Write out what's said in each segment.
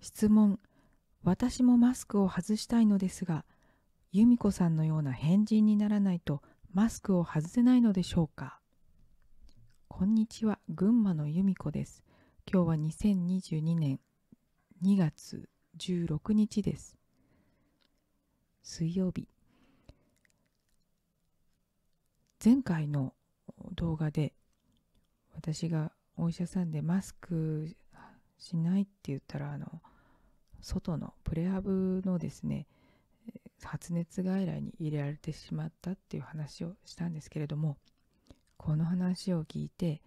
質問私もマスクを外したいのですが由美子さんのような変人にならないとマスクを外せないのでしょうかこんにちは群馬の由美子です今日は2022年2月16日です水曜日前回の動画で私がお医者さんでマスクしないって言ったらあの外のプレハブのですね発熱外来に入れられてしまったっていう話をしたんですけれどもこの話を聞いて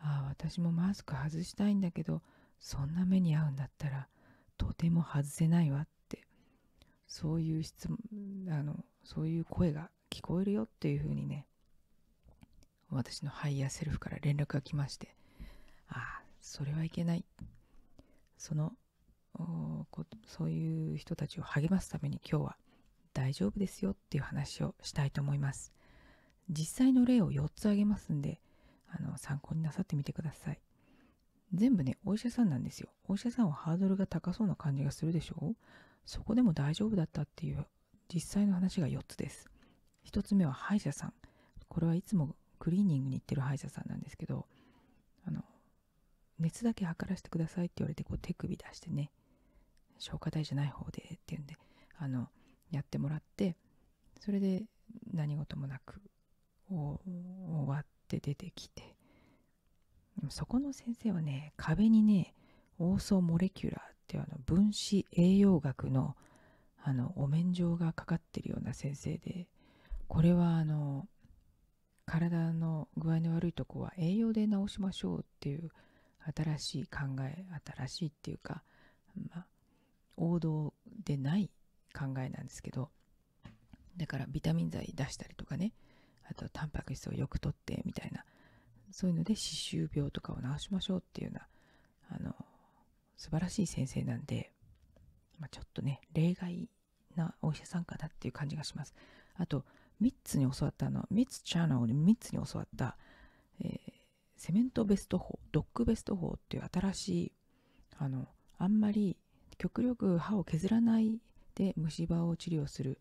ああ私もマスク外したいんだけどそんな目に遭うんだったらとても外せないわってそういう質あのそういう声が聞こえるよっていうふうにね私のハイヤーセルフから連絡が来ましてああそれはいけないそのそういう人たちを励ますために今日は大丈夫ですよっていう話をしたいと思います実際の例を4つ挙げますんであの参考になさってみてください全部ねお医者さんなんですよお医者さんはハードルが高そうな感じがするでしょうそこでも大丈夫だったっていう実際の話が4つです1つ目は歯医者さんこれはいつもクリーニングに行ってる歯医者さんなんですけど熱だけ測らせてくださいって言われてこう手首出してね消化体じゃない方でって言うんであのやってもらってそれで何事もなく終わって出てきてそこの先生はね壁にねオーソモレキュラーっていうあの分子栄養学のあのお面状がかかってるような先生でこれはあの体の具合の悪いとこは栄養で治しましょうっていう新しい考え新しいっていうか、まあ、王道でない考えなんですけどだからビタミン剤出したりとかねあとタンパク質をよくとってみたいなそういうので歯周病とかを治しましょうっていうようなあの素晴らしい先生なんで、まあ、ちょっとね例外なお医者さんかなっていう感じがしますあと3つに教わったの3つチャーネルを3つに教わったセメントベスト法ドッグベスト法っていう新しいあのあんまり極力歯を削らないで虫歯を治療する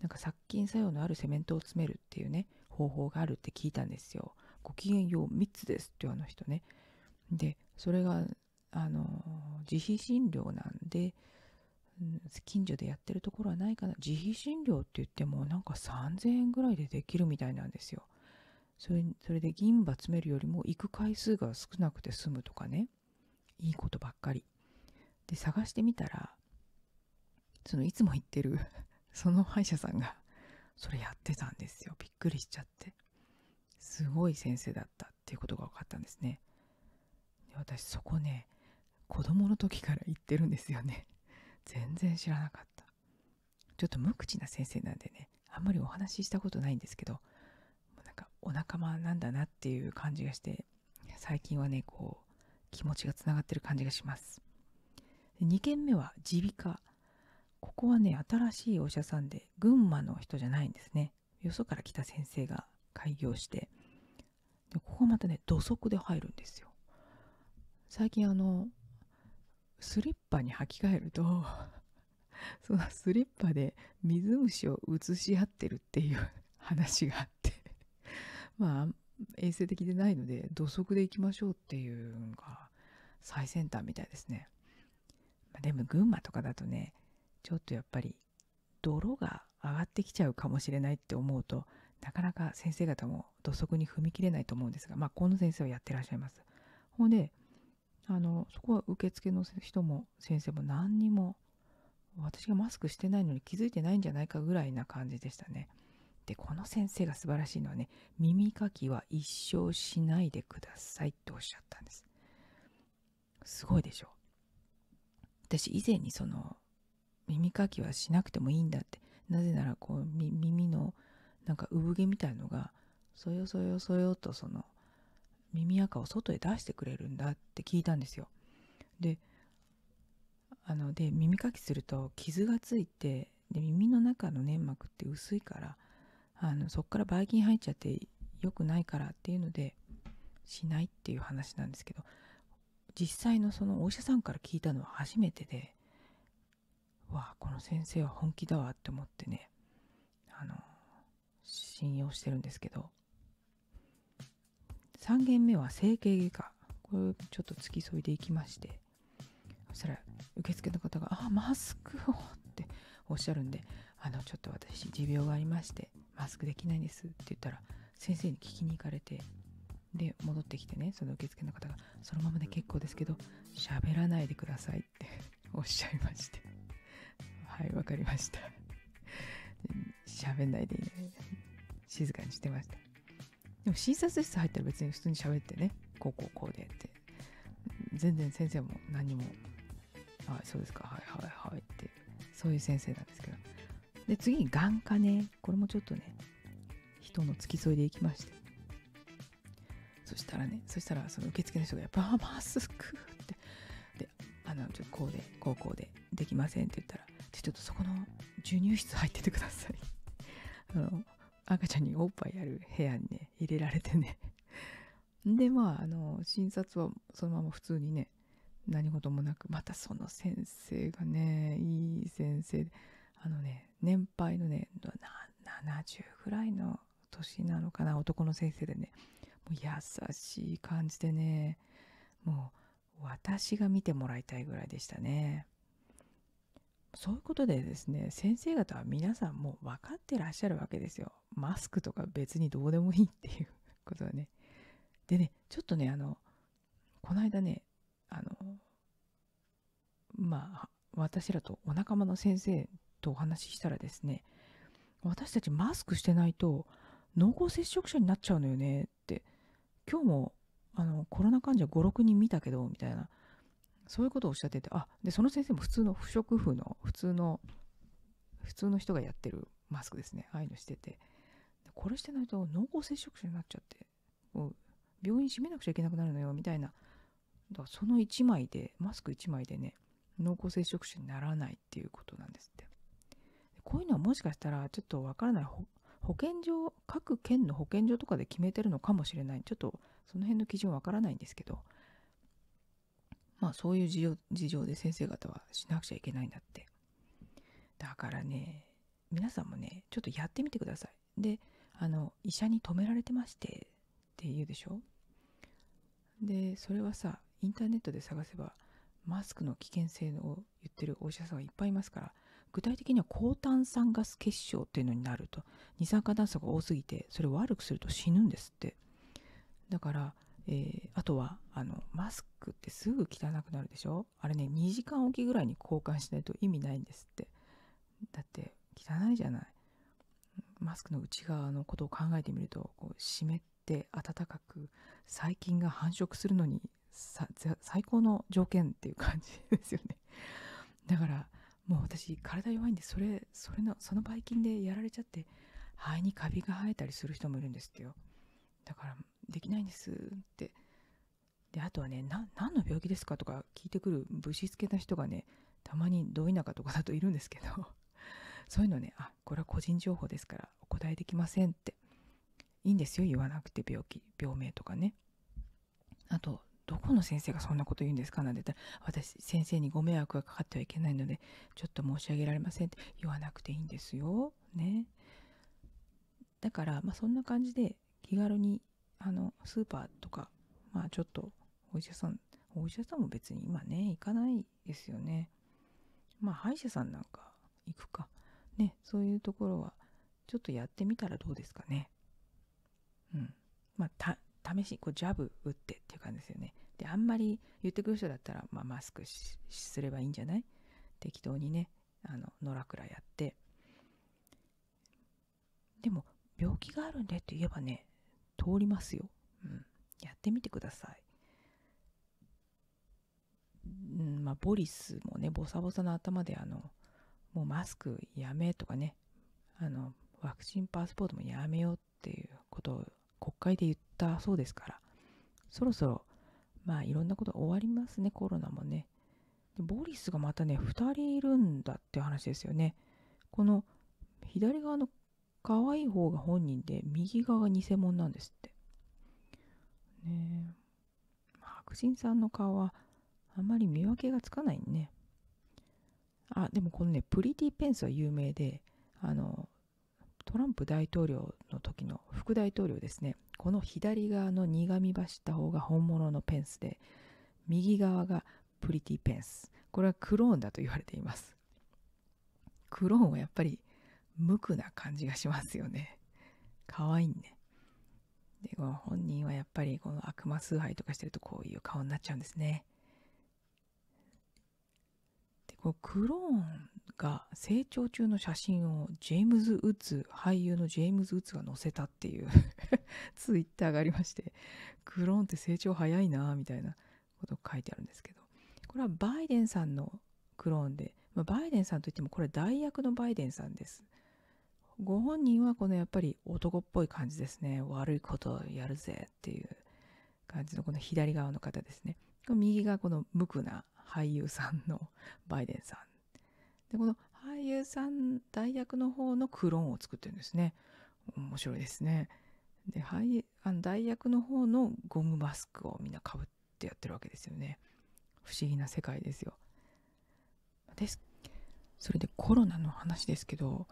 なんか殺菌作用のあるセメントを詰めるっていうね方法があるって聞いたんですよご機嫌用よう3つですってあの人ねでそれがあの自費診療なんで、近所でやってるところはないかな自費診療って言ってもなんか3000円ぐらいでできるみたいなんですよそれそれで銀歯詰めるよりも行く回数が少なくて済むとかねいいことばっかりで探してみたらそのいつも行ってる その歯医者さんがそれやってたんですよびっくりしちゃってすごい先生だったっていうことが分かったんですねで私そこね子供の時から行ってるんですよね全然知らなかったちょっと無口な先生なんでねあんまりお話ししたことないんですけどお仲間なんだなっていう感じがして最近はねこう気持ちがつながってる感じがします2軒目は耳鼻科ここはね新しいお医者さんで群馬の人じゃないんですねよそから来た先生が開業してでここはまたね土足で入るんですよ最近あのスリッパに履き替えるとそのスリッパで水虫を移し合ってるっていう話がまあ衛生的でないので土足で行きましょうっていうのが最先端みたいですね、まあ、でも群馬とかだとねちょっとやっぱり泥が上がってきちゃうかもしれないって思うとなかなか先生方も土足に踏み切れないと思うんですがまあこの先生はやってらっしゃいますほんであのそこは受付の人も先生も何にも私がマスクしてないのに気づいてないんじゃないかぐらいな感じでしたね。でこの先生が素晴らしいのはね耳かきは一生しないでくださいっておっしゃったんですすごいでしょ私以前にその耳かきはしなくてもいいんだってなぜならこう耳のなんか産毛みたいのがそよそよそよとその耳垢を外へ出してくれるんだって聞いたんですよであので耳かきすると傷がついてで耳の中の粘膜って薄いからあのそこからばい菌入っちゃって良くないからっていうのでしないっていう話なんですけど実際のそのお医者さんから聞いたのは初めてでわあこの先生は本気だわって思ってねあの信用してるんですけど3軒目は整形外科これちょっと付き添いでいきましてそしたら受付の方が「あマスクを」っておっしゃるんで「あのちょっと私持病がありましてマスクできないんですって言ったら先生に聞きに行かれてで戻ってきてねその受付の方が「そのままで結構ですけど喋らないでください」って おっしゃいましてはいわかりました喋んないでいいね静かにしてましたでも診察室入ったら別に普通に喋ってねこうこうこうでって全然先生も何も「はいそうですかはいはいはい」ってそういう先生なんですけどで次に眼科ねこれもちょっとね人の付き添いで行きましてそしたらねそしたらその受付の人がやっぱ「マスク」ってであのちょっとこうでこうこうでできませんって言ったら「ちょっとそこの授乳室入っててください」あの赤ちゃんにおっぱいやる部屋にね入れられてねでまああの診察はそのまま普通にね何事もなくまたその先生がねいい先生であのね年配のね70ぐらいの年なのかな男の先生でねもう優しい感じでねもう私が見てもらいたいぐらいでしたねそういうことでですね先生方は皆さんもう分かってらっしゃるわけですよマスクとか別にどうでもいいっていうことはねでねちょっとねあのこの間ねあのまあ私らとお仲間の先生とお話ししたらですね私たちマスクしてないと濃厚接触者になっちゃうのよねって今日もあのコロナ患者56人見たけどみたいなそういうことをおっしゃっててあでその先生も普通の不織布の普通の普通の人がやってるマスクですねああいうのしててこれしてないと濃厚接触者になっちゃってもう病院閉めなくちゃいけなくなるのよみたいなだからその1枚でマスク1枚でね濃厚接触者にならないっていうことなんですって。こういうのはもしかしたらちょっとわからない保健所各県の保健所とかで決めてるのかもしれないちょっとその辺の基準わからないんですけどまあそういう事情で先生方はしなくちゃいけないんだってだからね皆さんもねちょっとやってみてくださいであの医者に止められてましてって言うでしょでそれはさインターネットで探せばマスクの危険性を言ってるお医者さんがいっぱいいますから具体的には高炭酸ガス結晶っていうのになると二酸化炭素が多すぎてそれを悪くすると死ぬんですってだから、えー、あとはあのマスクってすぐ汚くなるでしょあれね2時間おきぐらいに交換しないと意味ないんですってだって汚いじゃないマスクの内側のことを考えてみるとこう湿って暖かく細菌が繁殖するのに最高の条件っていう感じですよねだからもう私体弱いんでそれそれのそのばい菌でやられちゃって肺にカビが生えたりする人もいるんですってよだからできないんですってであとはねな何の病気ですかとか聞いてくるぶしつけな人がねたまにど田舎とかだといるんですけど そういうのねあこれは個人情報ですからお答えできませんっていいんですよ言わなくて病気病名とかねあとどこの先生がそんなこと言うんですかなんて言ったら、私、先生にご迷惑がかかってはいけないので、ちょっと申し上げられませんって言わなくていいんですよ。ね。だから、まあそんな感じで気軽に、あの、スーパーとか、まあちょっとお医者さん、お医者さんも別に今ね、行かないですよね。まあ歯医者さんなんか行くか。ね、そういうところは、ちょっとやってみたらどうですかね。うん。まあ、試しこうジャブ打ってっていう感じですよねであんまり言ってくる人だったら、まあ、マスクすればいいんじゃない適当にねあの野良倉やってでも病気があるんでって言えばね通りますよ、うん、やってみてくださいうんまあ、ボリスもねボサボサの頭であのもうマスクやめとかねあのワクチンパスポートもやめようっていうことを国会で言ってたそうですからそろそろまあいろんなこと終わりますねコロナもねでボリスがまたね2人いるんだって話ですよねこの左側の可愛い方が本人で右側が偽物なんですってねえ白人さんの顔はあまり見分けがつかないねあでもこのねプリティ・ペンスは有名であのトランプ大統領の時の副大統領ですねこの左側の苦み走った方が本物のペンスで右側がプリティペンスこれはクローンだと言われていますクローンはやっぱり無垢な感じがしますよね可愛いねで本人はやっぱりこの悪魔崇拝とかしてるとこういう顔になっちゃうんですねクローンが成長中の写真をジェームズ・ウッズ俳優のジェームズ・ウッズが載せたっていう ツイッターがありましてクローンって成長早いなみたいなこと書いてあるんですけどこれはバイデンさんのクローンで、まあ、バイデンさんといってもこれ代役のバイデンさんですご本人はこのやっぱり男っぽい感じですね悪いことをやるぜっていう感じのこの左側の方ですね右がこの無垢な俳優さんの バイデンさんでこの俳優さん代役の方のクローンを作ってるんですね面白いですねで俳あの代役の方のゴムマスクをみんなかぶってやってるわけですよね不思議な世界ですよですそれでコロナの話ですけど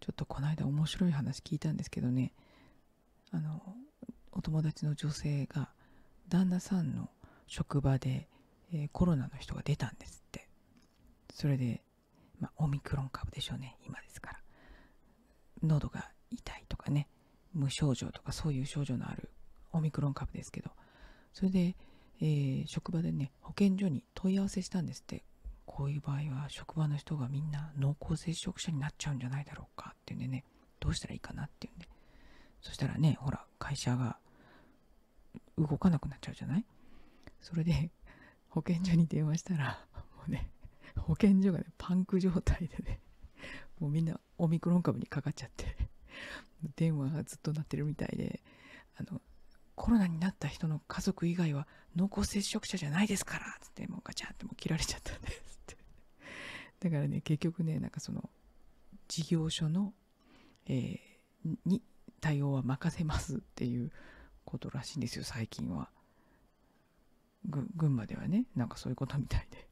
ちょっとこの間面白い話聞いたんですけどねあのお友達の女性が旦那さんの職場でえー、コロナの人が出たんですってそれで、まあ、オミクロン株でしょうね今ですから喉が痛いとかね無症状とかそういう症状のあるオミクロン株ですけどそれで、えー、職場でね保健所に問い合わせしたんですってこういう場合は職場の人がみんな濃厚接触者になっちゃうんじゃないだろうかっていうんでねどうしたらいいかなっていうんでそしたらねほら会社が動かなくなっちゃうじゃないそれで保健所に電話したらもうね保健所がねパンク状態でねもうみんなオミクロン株にかかっちゃって電話がずっと鳴ってるみたいであのコロナになった人の家族以外は濃厚接触者じゃないですからつってもうガチャンってもう切られちゃったんですってだからね結局ねなんかその事業所の、えー、に対応は任せますっていうことらしいんですよ最近は群馬ではねなんかそういうことみたいで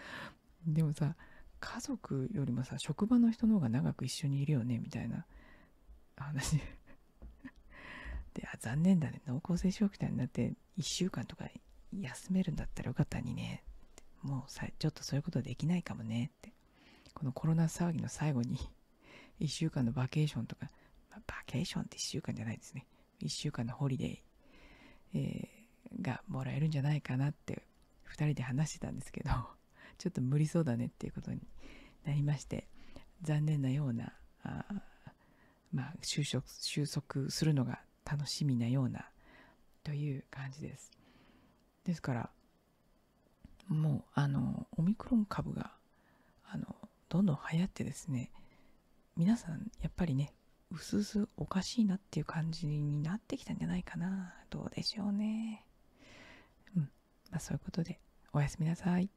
でもさ家族よりもさ職場の人の方が長く一緒にいるよねみたいな話 であ残念だね濃厚接触者になって1週間とか休めるんだったらよかったにねもうさちょっとそういうことできないかもねってこのコロナ騒ぎの最後に1週間のバケーションとか、まあ、バケーションって1週間じゃないですね1週間のホリデー、えがもらえるんじゃないかなって2人で話してたんですけど ちょっと無理そうだねっていうことになりまして残念なようなあまあ就職収束するのが楽しみなようなという感じですですからもうあのオミクロン株があのどんどん流行ってですね皆さんやっぱりね薄々おかしいなっていう感じになってきたんじゃないかなどうでしょうね。まあ、そういうことでおやすみなさい。